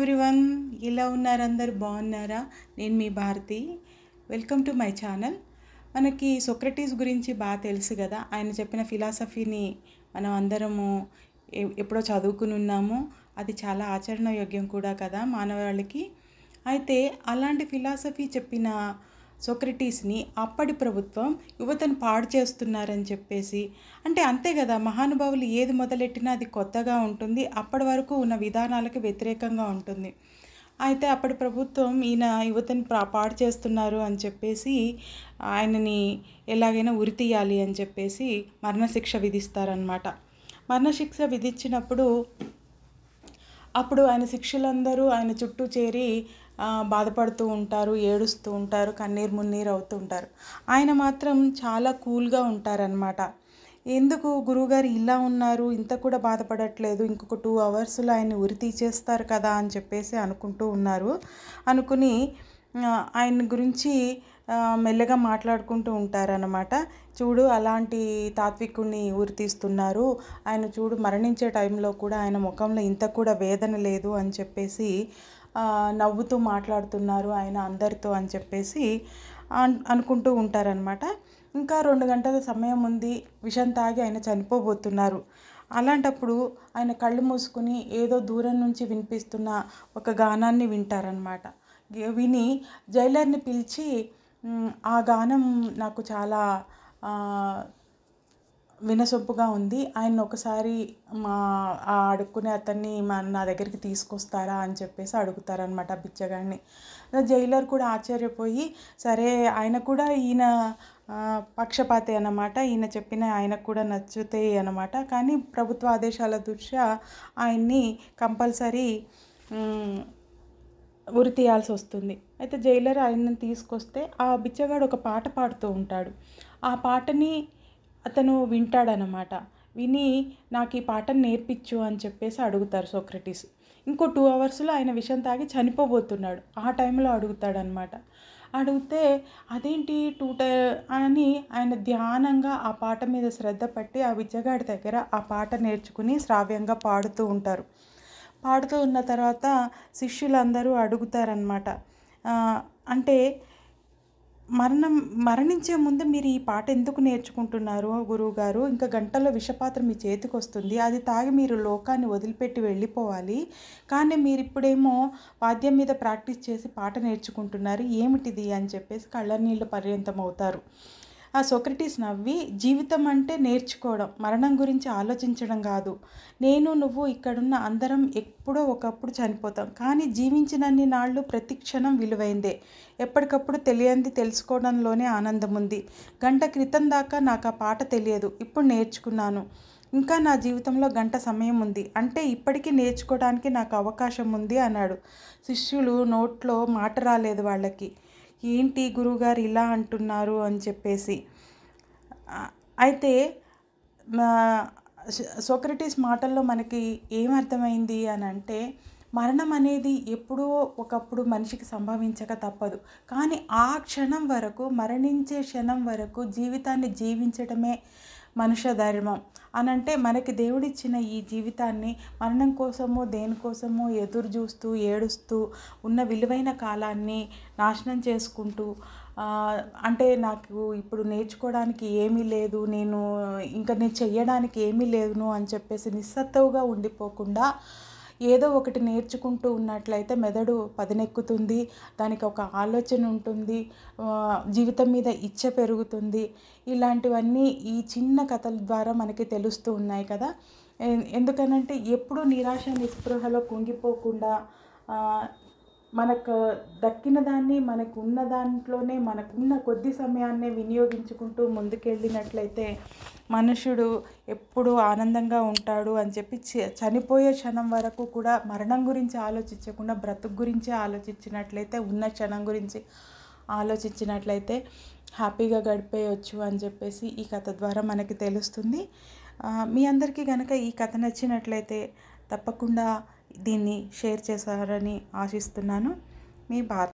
everyone ఇలా ఉన్నారు అందరు బాగున్నారా నేను మీ Bharathi welcome to my channel మనకి సొక్రటీస్ గురించి బాగా తెలుసు కదా ఆయన చెప్పిన ఫిలాసఫీని మనం అందరము ఎప్పుడో చదువుకుని ఉన్నాము అది చాలా ఆచరణ యోగ్యం కూడా కదా మానవాళికి అయితే అలాంటి ఫిలాసఫీ చెప్పిన సోక్రటీస్ని అప్పటి ప్రభుత్వం యువతను పాడు చేస్తున్నారని చెప్పేసి అంటే అంతే కదా మహానుభావులు ఏది మొదలెట్టినా అది కొత్తగా ఉంటుంది అప్పటి వరకు ఉన్న విధానాలకు వ్యతిరేకంగా ఉంటుంది అయితే అప్పటి ప్రభుత్వం ఈయన యువతని పాడు చేస్తున్నారు అని చెప్పేసి ఆయనని ఎలాగైనా ఉరితీయాలి అని చెప్పేసి మరణశిక్ష విధిస్తారనమాట మరణశిక్ష విధించినప్పుడు అప్పుడు ఆయన శిక్షులందరూ ఆయన చుట్టూ చేరి బాధపడుతూ ఉంటారు ఏడుస్తూ ఉంటారు కన్నీరు మున్నీరు అవుతూ ఉంటారు ఆయన మాత్రం చాలా కూల్గా ఉంటారనమాట ఎందుకు గురువుగారు ఇలా ఉన్నారు ఇంత కూడా బాధపడట్లేదు ఇంకొక టూ అవర్స్లో ఆయన ఉరి తీసేస్తారు కదా అని చెప్పేసి అనుకుంటూ ఉన్నారు అనుకుని ఆయన గురించి మెల్లగా మాట్లాడుకుంటూ ఉంటారనమాట చూడు అలాంటి తాత్వికుణ్ణి ఊరి తీస్తున్నారు ఆయన చూడు మరణించే టైంలో కూడా ఆయన ముఖంలో ఇంత కూడా వేదన లేదు అని చెప్పేసి నవ్వుతూ మాట్లాడుతున్నారు ఆయన అందరితో అని చెప్పేసి అనుకుంటూ ఉంటారనమాట ఇంకా రెండు గంటల సమయం ఉంది విషం తాగి ఆయన చనిపోబోతున్నారు అలాంటప్పుడు ఆయన కళ్ళు మూసుకుని ఏదో దూరం నుంచి వినిపిస్తున్న ఒక గానాన్ని వింటారనమాట విని జైలర్ని పిలిచి ఆ గానం నాకు చాలా వినసొంపుగా ఉంది ఆయన ఒకసారి మా ఆ అడుక్కునే అతన్ని మా నా దగ్గరికి తీసుకొస్తారా అని చెప్పేసి అడుగుతారనమాట బిచ్చగాడిని జైలర్ కూడా ఆశ్చర్యపోయి సరే ఆయన కూడా ఈయన పక్షపాతి అన్నమాట ఈయన చెప్పిన ఆయనకు కూడా నచ్చుతాయి అన్నమాట కానీ ప్రభుత్వ ఆదేశాల దృష్ట్యా ఆయన్ని కంపల్సరీ ఉరి తీయాల్సి వస్తుంది అయితే జైలర్ ఆయనను తీసుకొస్తే ఆ బిచ్చగాడు ఒక పాట పాడుతూ ఉంటాడు ఆ పాటని అతను వింటాడనమాట విని నాకు ఈ పాటను నేర్పించు అని చెప్పేసి అడుగుతారు సోక్రటీస్ ఇంకో టూ అవర్స్లో ఆయన విషం తాగి చనిపోబోతున్నాడు ఆ టైంలో అడుగుతాడనమాట అడిగితే అదేంటి టూ టై అని ఆయన ధ్యానంగా ఆ పాట మీద శ్రద్ధ పట్టి ఆ విద్యగాడి దగ్గర ఆ పాట నేర్చుకుని శ్రావ్యంగా పాడుతూ ఉంటారు పాడుతూ ఉన్న తర్వాత శిష్యులందరూ అడుగుతారనమాట అంటే మరణం మరణించే ముందు మీరు ఈ పాట ఎందుకు నేర్చుకుంటున్నారు గురువుగారు ఇంకా గంటల్లో విషపాత్ర మీ చేతికి వస్తుంది అది తాగి మీరు లోకాన్ని వదిలిపెట్టి వెళ్ళిపోవాలి కానీ మీరు ఇప్పుడేమో వాద్యం మీద ప్రాక్టీస్ చేసి పాట నేర్చుకుంటున్నారు ఏమిటిది అని చెప్పేసి కళ్ళ నీళ్ళు పర్యంతం అవుతారు ఆ సోక్రటీస్ నవ్వి జీవితం అంటే నేర్చుకోవడం మరణం గురించి ఆలోచించడం కాదు నేను నువ్వు ఇక్కడున్న అందరం ఎప్పుడో ఒకప్పుడు చనిపోతాం కానీ జీవించినన్ని నాళ్ళు ప్రతి క్షణం విలువైందే ఎప్పటికప్పుడు తెలియంది తెలుసుకోవడంలోనే ఆనందం ఉంది గంట క్రితం దాకా నాకు ఆ పాట తెలియదు ఇప్పుడు నేర్చుకున్నాను ఇంకా నా జీవితంలో గంట సమయం ఉంది అంటే ఇప్పటికీ నేర్చుకోవడానికి నాకు అవకాశం ఉంది అన్నాడు శిష్యులు నోట్లో మాట రాలేదు వాళ్ళకి ఏంటి గురువుగారు ఇలా అంటున్నారు అని చెప్పేసి అయితే సోక్రటీస్ మాటల్లో మనకి ఏమర్థమైంది అని అంటే మరణం అనేది ఎప్పుడో ఒకప్పుడు మనిషికి సంభవించక తప్పదు కానీ ఆ క్షణం వరకు మరణించే క్షణం వరకు జీవితాన్ని జీవించడమే మనుష్య ధర్మం అనంటే మనకి దేవుడిచ్చిన ఈ జీవితాన్ని మరణం కోసమో దేనికోసమో ఎదురు చూస్తూ ఏడుస్తూ ఉన్న విలువైన కాలాన్ని నాశనం చేసుకుంటూ అంటే నాకు ఇప్పుడు నేర్చుకోవడానికి ఏమీ లేదు నేను ఇంకా నేను చెయ్యడానికి ఏమీ లేదును అని చెప్పేసి నిస్సత్తువుగా ఉండిపోకుండా ఏదో ఒకటి నేర్చుకుంటూ ఉన్నట్లయితే మెదడు పదినెక్కుతుంది దానికి ఒక ఆలోచన ఉంటుంది జీవితం మీద ఇచ్చ పెరుగుతుంది ఇలాంటివన్నీ ఈ చిన్న కథల ద్వారా మనకి తెలుస్తూ ఉన్నాయి కదా ఎందుకనంటే ఎప్పుడూ నిరాశ నిస్పృహలో కుంగిపోకుండా మనకు దక్కిన దాన్ని మనకు ఉన్న దాంట్లోనే మనకున్న కొద్ది సమయాన్నే వినియోగించుకుంటూ ముందుకెళ్ళినట్లయితే మనుషుడు ఎప్పుడు ఆనందంగా ఉంటాడు అని చెప్పి చనిపోయే క్షణం వరకు కూడా మరణం గురించి ఆలోచించకుండా బ్రతుకు గురించే ఆలోచించినట్లయితే ఉన్న క్షణం గురించి ఆలోచించినట్లయితే హ్యాపీగా గడిపేయచ్చు అని చెప్పేసి ఈ కథ ద్వారా మనకి తెలుస్తుంది మీ అందరికీ కనుక ఈ కథ నచ్చినట్లయితే తప్పకుండా దీన్ని షేర్ చేశారని ఆశిస్తున్నాను మీ భారత్